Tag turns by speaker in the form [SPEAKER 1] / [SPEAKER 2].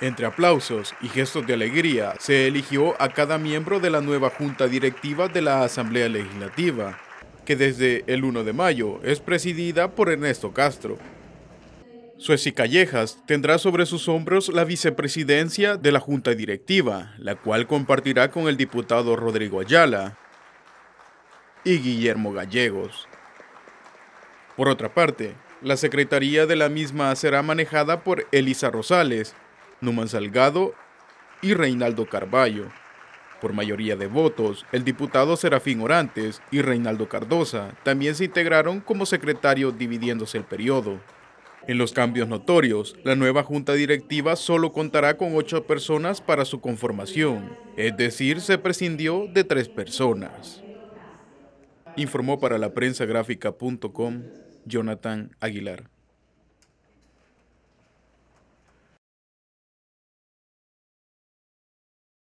[SPEAKER 1] Entre aplausos y gestos de alegría, se eligió a cada miembro de la nueva Junta Directiva de la Asamblea Legislativa, que desde el 1 de mayo es presidida por Ernesto Castro. Sueci Callejas tendrá sobre sus hombros la vicepresidencia de la Junta Directiva, la cual compartirá con el diputado Rodrigo Ayala y Guillermo Gallegos. Por otra parte, la secretaría de la misma será manejada por Elisa Rosales, Numan Salgado y Reinaldo Carballo. Por mayoría de votos, el diputado Serafín Orantes y Reinaldo Cardosa también se integraron como secretario dividiéndose el periodo. En los cambios notorios, la nueva junta directiva solo contará con ocho personas para su conformación, es decir, se prescindió de tres personas. Informó para la prensa gráfica.com Jonathan Aguilar.